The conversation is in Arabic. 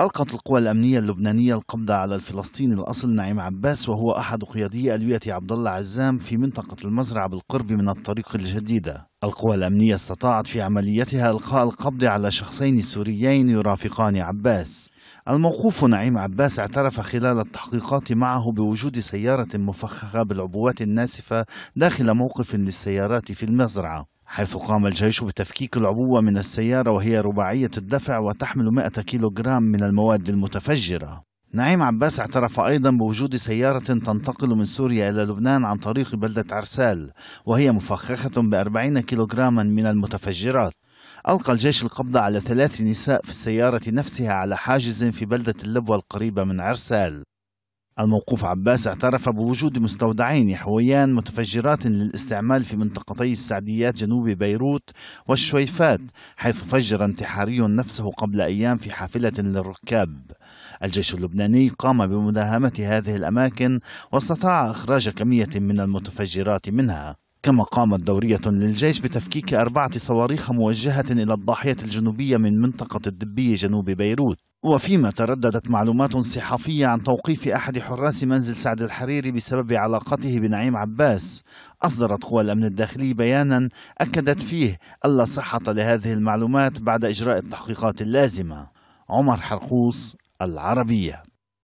ألقت القوى الأمنية اللبنانية القبض على الفلسطيني الأصل نعيم عباس وهو أحد قيادي ألوية عبد الله عزام في منطقة المزرعة بالقرب من الطريق الجديدة. القوى الأمنية استطاعت في عمليتها إلقاء القبض على شخصين سوريين يرافقان عباس. الموقوف نعيم عباس اعترف خلال التحقيقات معه بوجود سيارة مفخخة بالعبوات الناسفة داخل موقف للسيارات في المزرعة. حيث قام الجيش بتفكيك العبوة من السيارة وهي رباعية الدفع وتحمل 100 كيلوغرام من المواد المتفجرة نعيم عباس اعترف أيضا بوجود سيارة تنتقل من سوريا إلى لبنان عن طريق بلدة عرسال وهي مفخخة بأربعين كيلوغراما من المتفجرات ألقى الجيش القبض على ثلاث نساء في السيارة نفسها على حاجز في بلدة اللبوة القريبة من عرسال الموقوف عباس اعترف بوجود مستودعين يحويان متفجرات للاستعمال في منطقتي السعديات جنوب بيروت والشويفات حيث فجر انتحاري نفسه قبل أيام في حافلة للركاب الجيش اللبناني قام بمداهمة هذه الأماكن واستطاع إخراج كمية من المتفجرات منها كما قامت دورية للجيش بتفكيك أربعة صواريخ موجهة إلى الضاحية الجنوبية من منطقة الدبية جنوب بيروت وفيما ترددت معلومات صحفية عن توقيف أحد حراس منزل سعد الحريري بسبب علاقته بنعيم عباس أصدرت قوى الأمن الداخلي بيانا أكدت فيه ألا صحة لهذه المعلومات بعد إجراء التحقيقات اللازمة عمر حرقوس العربية